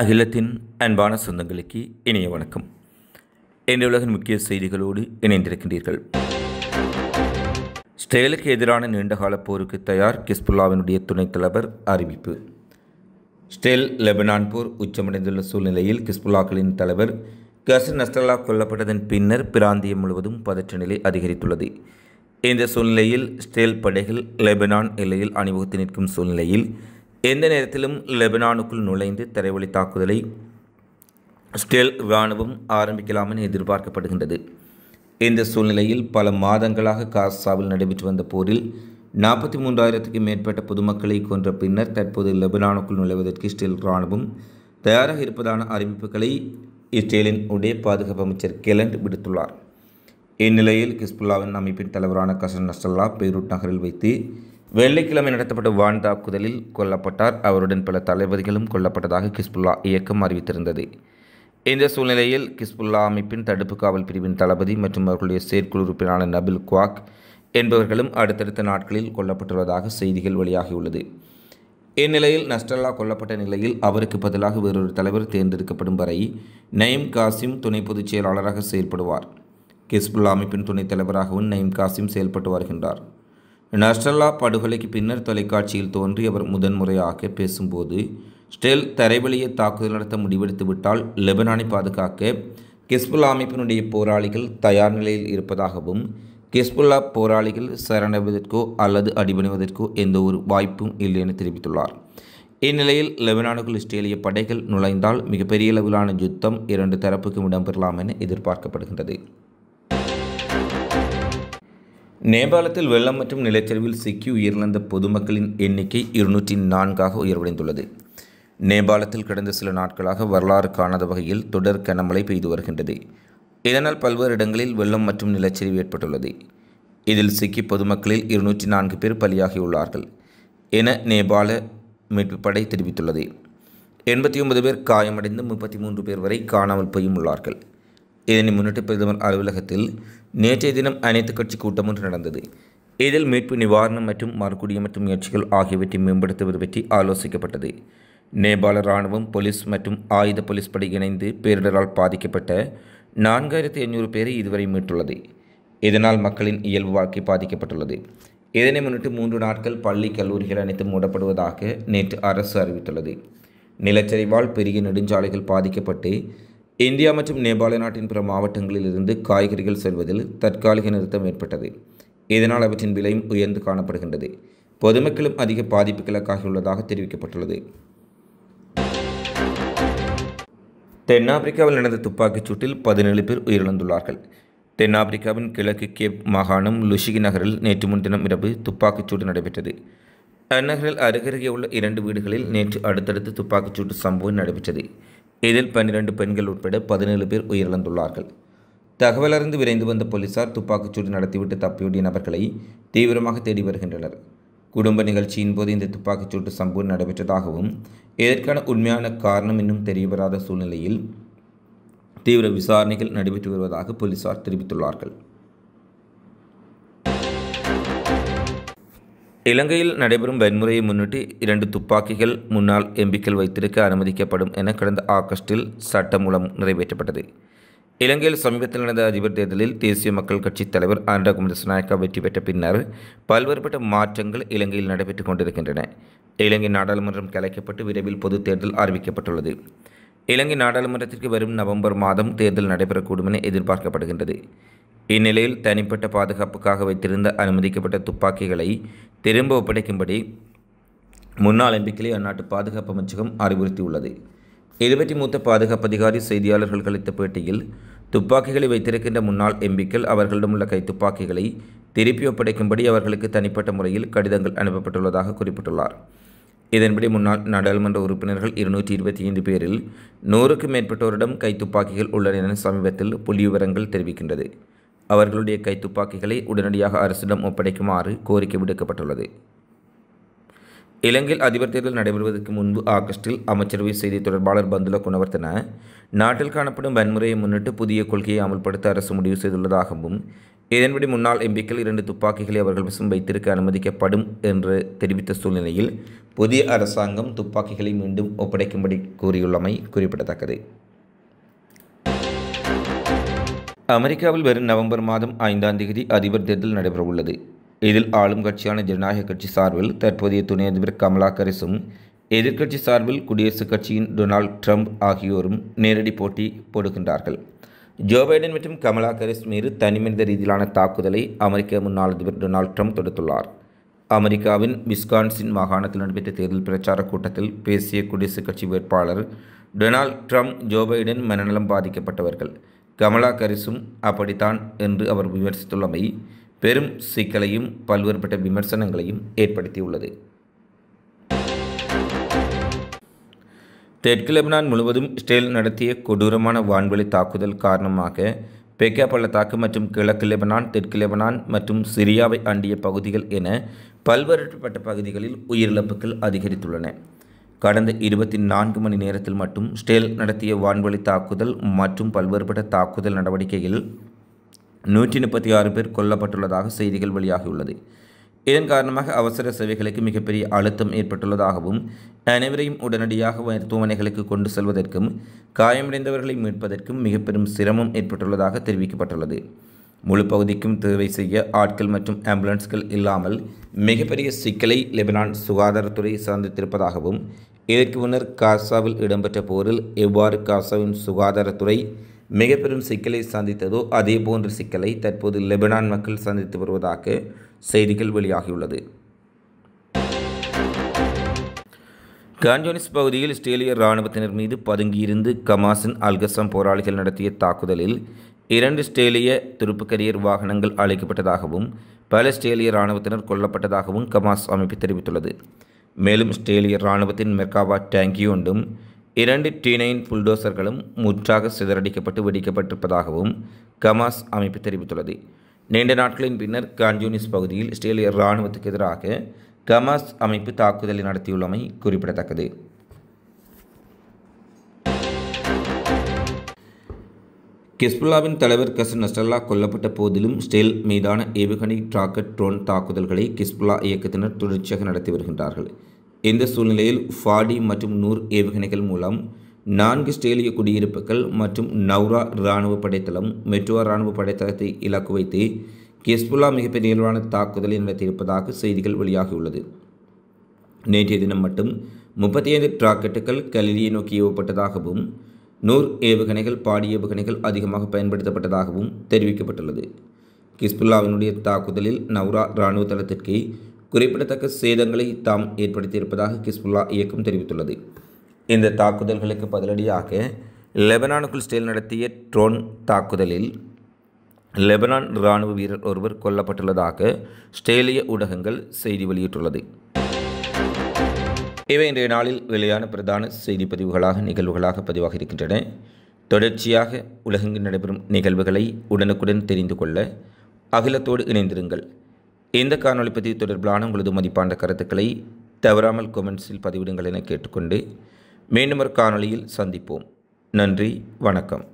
அகிலத்தின் அன்பான சொந்தங்களுக்கு இணைய வணக்கம் இன்றைய உலகின் முக்கிய செய்திகளோடு இணைந்திருக்கின்றீர்கள் ஸ்டேலுக்கு எதிரான நீண்டகால போருக்கு தயார் கிஸ்புல்லாவினுடைய துணைத் தலைவர் அறிவிப்பு ஸ்டேல் லெபனான் போர் உச்சமடைந்துள்ள சூழ்நிலையில் கிஸ்புல்லாக்களின் தலைவர் கசன் நஸ்தல்லா கொல்லப்பட்டதன் பின்னர் பிராந்தியம் முழுவதும் பதற்ற நிலை அதிகரித்துள்ளது இந்த சூழ்நிலையில் ஸ்டேல் படைகள் லெபனான் எல்லையில் அணிவகுத்து நிற்கும் சூழ்நிலையில் எந்த நேரத்திலும் லெபனானுக்குள் நுழைந்து தரைவழி தாக்குதலை ஸ்டெல் இராணுவம் ஆரம்பிக்கலாம் என எதிர்பார்க்கப்படுகின்றது இந்த சூழ்நிலையில் பல மாதங்களாக காசாவில் நடைபெற்று வந்த போரில் நாற்பத்தி மூன்றாயிரத்துக்கு மேற்பட்ட பொதுமக்களை கொன்ற பின்னர் தற்போது லெபனானுக்குள் நுழைவதற்கு ஸ்டெல் இராணுவம் தயாராக இருப்பதான அறிவிப்புகளை இஸ்ரேலின் உடைய பாதுகாப்பு அமைச்சர் கெலண்ட் விடுத்துள்ளார் இந்நிலையில் கிஸ்புல்லாவின் அமைப்பின் தலைவரான கசன் நசல்லா பெய்ரூட் நகரில் வைத்து வெள்ளிக்கிழமை நடத்தப்பட்ட வான் தாக்குதலில் கொல்லப்பட்டார் அவருடன் பல தளபதிகளும் கொல்லப்பட்டதாக கிஸ்புல்லா இயக்கம் அறிவித்திருந்தது இந்த சூழ்நிலையில் கிஸ்புல்லா அமைப்பின் தடுப்பு காவல் பிரிவின் தளபதி மற்றும் அவர்களுடைய செயற்குழு உறுப்பினரான நபில் குவாக் என்பவர்களும் அடுத்தடுத்த நாட்களில் கொல்லப்பட்டுள்ளதாக செய்திகள் வெளியாகியுள்ளது இந்நிலையில் நஸ்டல்லா கொல்லப்பட்ட நிலையில் அவருக்கு பதிலாக வேறொரு தலைவர் தேர்ந்தெடுக்கப்படும் வரை நயீம் காசிம் துணை பொதுச் செயலாளராக செயல்படுவார் கிஸ்புல்லா அமைப்பின் துணைத் தலைவராகவும் நயீம் காசிம் செயல்பட்டு வருகின்றார் நஷ்டல்லா படுகொலைக்கு பின்னர் தொலைக்காட்சியில் தோன்றி அவர் முதன்முறையாக பேசும்போது ஸ்டெல் தரைவழியை தாக்குதல் நடத்த முடிவெடுத்து விட்டால் லெபனானை பாதுகாக்க கிஸ்புல்லா அமைப்பினுடைய போராளிகள் தயார் நிலையில் இருப்பதாகவும் கிஸ்புல்லா போராளிகள் சரணடைவதற்கோ அல்லது அடிபணிவதற்கோ எந்த ஒரு வாய்ப்பும் இல்லை என தெரிவித்துள்ளார் இந்நிலையில் லெபனானுக்குள் இஸ்ரேலிய படைகள் நுழைந்தால் மிகப்பெரிய அளவிலான யுத்தம் இரண்டு தரப்புக்கும் இடம்பெறலாம் என எதிர்பார்க்கப்படுகின்றது நேபாளத்தில் வெள்ளம் மற்றும் நிலச்சரிவில் சிக்கி உயிரிழந்த பொதுமக்களின் எண்ணிக்கை இருநூற்றி நான்காக உயர்வடைந்துள்ளது நேபாளத்தில் கடந்த சில நாட்களாக வரலாறு காணாத வகையில் தொடர் கனமழை பெய்து வருகின்றது இதனால் பல்வேறு இடங்களில் வெள்ளம் மற்றும் நிலச்சரிவு ஏற்பட்டுள்ளது இதில் சிக்கி பொதுமக்களில் இருநூற்றி நான்கு பேர் பலியாகியுள்ளார்கள் என நேபாள மீட்பு படை தெரிவித்துள்ளது எண்பத்தி ஒன்பது பேர் காயமடைந்து முப்பத்தி மூன்று பேர் வரை காணாமல் போயும் உள்ளார்கள் இதனை முன்னிட்டு பிரதமர் அலுவலகத்தில் நேற்றைய தினம் அனைத்து கட்சி கூட்டம் ஒன்று நடந்தது இதில் மீட்பு நிவாரணம் மற்றும் மற்றும் முயற்சிகள் ஆகியவற்றை மேம்படுத்துவது பற்றி ஆலோசிக்கப்பட்டது நேபாள இராணுவம் போலீஸ் மற்றும் ஆயுத போலீஸ் படை இணைந்து பேரிடரால் பாதிக்கப்பட்ட நான்காயிரத்தி ஐநூறு பேரை இதுவரை மீட்டுள்ளது இதனால் மக்களின் இயல்பு வாழ்க்கை பாதிக்கப்பட்டுள்ளது இதனை முன்னிட்டு மூன்று நாட்கள் பள்ளி கல்லூரிகள் அனைத்தும் மூடப்படுவதாக நேற்று அரசு அறிவித்துள்ளது நிலச்சரிவால் பெரிய நெடுஞ்சாலைகள் பாதிக்கப்பட்டு இந்தியா மற்றும் நேபாள நாட்டின் பிற மாவட்டங்களில் இருந்து காய்கறிகள் செல்வதில் தற்காலிக நிறுத்தம் ஏற்பட்டது இதனால் அவற்றின் விலையும் உயர்ந்து காணப்படுகின்றது பொதுமக்களும் அதிக பாதிப்புகளுக்காகியுள்ளதாக தெரிவிக்கப்பட்டுள்ளது தென்னாப்பிரிக்காவில் நடந்த துப்பாக்கிச் சூட்டில் பதினேழு பேர் உயிரிழந்துள்ளார்கள் தென்னாப்பிரிக்காவின் கிழக்கு கேப் மாகாணம் லுஷிகி நகரில் நேற்று முன்தினம் இரவு துப்பாக்கிச் சூடு நடைபெற்றது அந்நகரில் அருகருகே உள்ள இரண்டு வீடுகளில் நேற்று அடுத்தடுத்து துப்பாக்கிச் சூட்டு சம்பவம் நடைபெற்றது இதில் பன்னிரண்டு பெண்கள் உட்பட பதினேழு பேர் உயிரிழந்துள்ளார்கள் தகவலறிந்து விரைந்து வந்த போலீசார் துப்பாக்கிச்சூடு நடத்திவிட்டு தப்பியோடிய நபர்களை தீவிரமாக தேடி வருகின்றனர் குடும்ப நிகழ்ச்சியின் போது இந்த துப்பாக்கிச்சூட்டு சம்பவம் நடைபெற்றதாகவும் இதற்கான உண்மையான காரணம் இன்னும் தெரியவராத சூழ்நிலையில் தீவிர விசாரணைகள் நடைபெற்று வருவதாக போலீசார் தெரிவித்துள்ளார்கள் இலங்கையில் நடைபெறும் வன்முறையை முன்னிட்டு இரண்டு துப்பாக்கிகள் முன்னாள் எம்பிக்கள் வைத்திருக்க அனுமதிக்கப்படும் என கடந்த ஆகஸ்டில் சட்டமூலம் நிறைவேற்றப்பட்டது இலங்கையில் சமீபத்தில் நடந்த அதிபர் தேர்தலில் தேசிய மக்கள் கட்சி தலைவர் ஆண்டகுமார் சுநாயக்கா வெற்றி பெற்ற பின்னர் பல்வேறுபட்ட மாற்றங்கள் இலங்கையில் நடைபெற்று கொண்டிருக்கின்றன இலங்கை நாடாளுமன்றம் கலைக்கப்பட்டு விரைவில் பொது தேர்தல் அறிவிக்கப்பட்டுள்ளது இலங்கை நாடாளுமன்றத்திற்கு வரும் நவம்பர் மாதம் தேர்தல் நடைபெறக்கூடும் என எதிர்பார்க்கப்படுகின்றது இந்நிலையில் தனிப்பட்ட பாதுகாப்புக்காக வைத்திருந்த அனுமதிக்கப்பட்ட துப்பாக்கிகளை திரும்ப ஒப்படைக்கும்படி முன்னாள் எம்பிக்களை அந்நாட்டு பாதுகாப்பு அமைச்சகம் அறிவுறுத்தியுள்ளது இருபத்தி மூத்த பாதுகாப்பு அதிகாரி செய்தியாளர்கள் அளித்த பேட்டியில் துப்பாக்கிகளை வைத்திருக்கின்ற முன்னாள் எம்பிக்கள் அவர்களிடம் உள்ள கைத்துப்பாக்கிகளை திருப்பி ஒப்படைக்கும்படி அவர்களுக்கு தனிப்பட்ட முறையில் கடிதங்கள் அனுப்பப்பட்டுள்ளதாக குறிப்பிட்டுள்ளார் இதன்படி முன்னாள் நாடாளுமன்ற உறுப்பினர்கள் இருநூற்றி இருபத்தி ஐந்து பேரில் நூறுக்கும் மேற்பட்டோரிடம் கைத்துப்பாக்கிகள் உள்ளன என சமீபத்தில் புள்ளிவிவரங்கள் தெரிவிக்கின்றது அவர்களுடைய கைத்துப்பாக்கிகளை உடனடியாக அரசிடம் ஒப்படைக்குமாறு கோரிக்கை விடுக்கப்பட்டுள்ளது இலங்கையில் அதிபர் தேர்தல் நடைபெறுவதற்கு முன்பு ஆகஸ்டில் அமைச்சரவை செய்தி தொடர்பாளர் பந்துல குணவர்த்தன நாட்டில் காணப்படும் வன்முறையை முன்னிட்டு புதிய கொள்கையை அமல்படுத்த அரசு முடிவு செய்துள்ளதாகவும் இதன்படி முன்னாள் எம்பிக்கள் இரண்டு துப்பாக்கிகளை அவர்கள் வசம் வைத்திருக்க அனுமதிக்கப்படும் என்று தெரிவித்த சூழ்நிலையில் புதிய அரசாங்கம் துப்பாக்கிகளை மீண்டும் ஒப்படைக்கும்படி கூறியுள்ளமை குறிப்பிடத்தக்கது அமெரிக்காவில் வரும் நவம்பர் மாதம் ஐந்தாம் தேதி அதிபர் தேர்தல் நடைபெறவுள்ளது இதில் ஆளும் கட்சியான ஜனநாயக கட்சி சார்பில் தற்போதைய துணை அதிபர் கமலா கரிசும் எதிர்க்கட்சி சார்பில் குடியரசுக் கட்சியின் டொனால்ட் ட்ரம்ப் ஆகியோரும் நேரடி போட்டி போடுகின்றார்கள் ஜோ பைடன் மற்றும் கமலா கரிஸ் மீது தனிமனித ரீதியிலான தாக்குதலை அமெரிக்க முன்னாள் அதிபர் டொனால்ட் ட்ரம்ப் தொடுத்துள்ளார் அமெரிக்காவின் விஸ்கான்சின் மாகாணத்தில் நடைபெற்ற தேர்தல் பிரச்சார கூட்டத்தில் பேசிய குடியரசுக் கட்சி வேட்பாளர் டொனால்ட் ட்ரம்ப் ஜோ பைடன் மனநலம் பாதிக்கப்பட்டவர்கள் கமலா கரிசும் அப்படித்தான் என்று அவர் விமர்சித்துள்ளமை பெரும் சிக்கலையும் பல்வேறுபட்ட விமர்சனங்களையும் ஏற்படுத்தியுள்ளது தெற்கு லெபனான் முழுவதும் இஸ்ரேல் நடத்திய கொடூரமான வான்வெளி தாக்குதல் காரணமாக பெக்கா பள்ளத்தாக்கு மற்றும் கிழக்கு லெபனான் தெற்கு லெபனான் மற்றும் சிரியாவை அண்டிய பகுதிகள் என பல்வேறுபட்ட பகுதிகளில் உயிரிழப்புகள் அதிகரித்துள்ளன கடந்த இருபத்தி நான்கு மணி நேரத்தில் மட்டும் ஸ்டேல் நடத்திய வான்வழி தாக்குதல் மற்றும் பல்வேறுபட்ட தாக்குதல் நடவடிக்கையில் நூற்றி முப்பத்தி ஆறு பேர் கொல்லப்பட்டுள்ளதாக செய்திகள் வெளியாகியுள்ளது இதன் காரணமாக அவசர சேவைகளுக்கு மிகப்பெரிய அழுத்தம் ஏற்பட்டுள்ளதாகவும் அனைவரையும் உடனடியாக மருத்துவமனைகளுக்கு கொண்டு செல்வதற்கும் காயமடைந்தவர்களை மீட்பதற்கும் மிக பெரும் சிரமம் ஏற்பட்டுள்ளதாக தெரிவிக்கப்பட்டுள்ளது முழு பகுதிக்கும் தேவை செய்ய ஆட்கள் மற்றும் ஆம்புலன்ஸ்கள் இல்லாமல் மிகப்பெரிய சிக்கலை லெபனான் சுகாதாரத்துறை சந்தித்திருப்பதாகவும் இதற்கு முன்னர் காசாவில் இடம்பெற்ற போரில் எவ்வாறு காசாவின் சுகாதாரத்துறை மிக பெரும் சிக்கலை சந்தித்ததோ அதே போன்ற சிக்கலை தற்போது லெபனான் மக்கள் சந்தித்து வருவதாக செய்திகள் வெளியாகியுள்ளது கான்ஜோனிஸ் பகுதியில் இஸ்ரேலிய இராணுவத்தினர் மீது பதுங்கியிருந்து கமாசின் அல்கசம் போராளிகள் நடத்திய தாக்குதலில் இரண்டு இஸ்ரேலிய துருப்பு கரியர் வாகனங்கள் அழைக்கப்பட்டதாகவும் பல இஸ்ரேலிய இராணுவத்தினர் கொல்லப்பட்டதாகவும் கமாஸ் அமைப்பு தெரிவித்துள்ளது மேலும் ஸ்டேலிய இராணுவத்தின் மெர்காவா டேங்கி ஒன்றும் இரண்டு டி நைன் புல்டோசர்களும் முற்றாக சிதறடிக்கப்பட்டு வெடிக்கப்பட்டிருப்பதாகவும் கமாஸ் அமைப்பு தெரிவித்துள்ளது நீண்ட நாட்களின் பின்னர் கான்ஜூனிஸ் பகுதியில் ஸ்டேலிய இராணுவத்துக்கு எதிராக கமாஸ் அமைப்பு தாக்குதலை நடத்தியுள்ளமை குறிப்பிடத்தக்கது ஹிஸ்புல்லாவின் தலைவர் கசன் நஸ்ரல்லா கொல்லப்பட்ட போதிலும் ஸ்டெல் மீதான ஏவுகணை டிராக்கெட் ட்ரோன் தாக்குதல்களை ஹிஸ்புல்லா இயக்கத்தினர் தொடர்ச்சியாக நடத்தி வருகின்றார்கள் இந்த சூழ்நிலையில் ஃபாடி மற்றும் நூர் ஏவுகணைகள் மூலம் நான்கு ஸ்டேலிய குடியிருப்புகள் மற்றும் நவ்ரா இராணுவ படைத்தளம் மெட்ரோ இராணுவ படைத்தளத்தை இலக்கு வைத்து ஹிஸ்புல்லா மிகப்பெரிய அளவான தாக்குதலை நடத்தியிருப்பதாக செய்திகள் வெளியாகியுள்ளது நேற்றைய தினம் மட்டும் முப்பத்தி ஐந்து டிராக்கெட்டுகள் கலிலியை நோக்கி ஏவப்பட்டதாகவும் நூர் ஏவுகணைகள் பாடி ஏவுகணைகள் அதிகமாக பயன்படுத்தப்பட்டதாகவும் தெரிவிக்கப்பட்டுள்ளது கிஸ்புல்லாவினுடைய தாக்குதலில் நவ்ரா இராணுவ தளத்திற்கு குறிப்பிடத்தக்க சேதங்களை தாம் ஏற்படுத்தியிருப்பதாக கிஸ்புல்லா இயக்கம் தெரிவித்துள்ளது இந்த தாக்குதல்களுக்கு பதிலடியாக லெபனானுக்குள் ஸ்டேல் நடத்திய ட்ரோன் தாக்குதலில் லெபனான் இராணுவ வீரர் ஒருவர் கொல்லப்பட்டுள்ளதாக ஸ்டேலிய ஊடகங்கள் செய்தி வெளியிட்டுள்ளது இவை இன்றைய நாளில் வெளியான பிரதான செய்தி பதிவுகளாக நிகழ்வுகளாக பதிவாக இருக்கின்றன தொடர்ச்சியாக உலகெங்கு நடைபெறும் நிகழ்வுகளை உடனுக்குடன் தெரிந்து கொள்ள அகிலத்தோடு இணைந்திருங்கள் இந்த காணொலி பதிவு தொடர்பிலான உங்களது மதிப்பான கருத்துக்களை தவறாமல் கொமெண்ட்ஸில் பதிவிடுங்கள் என கேட்டுக்கொண்டு மீண்டும் ஒரு காணொலியில் சந்திப்போம் நன்றி வணக்கம்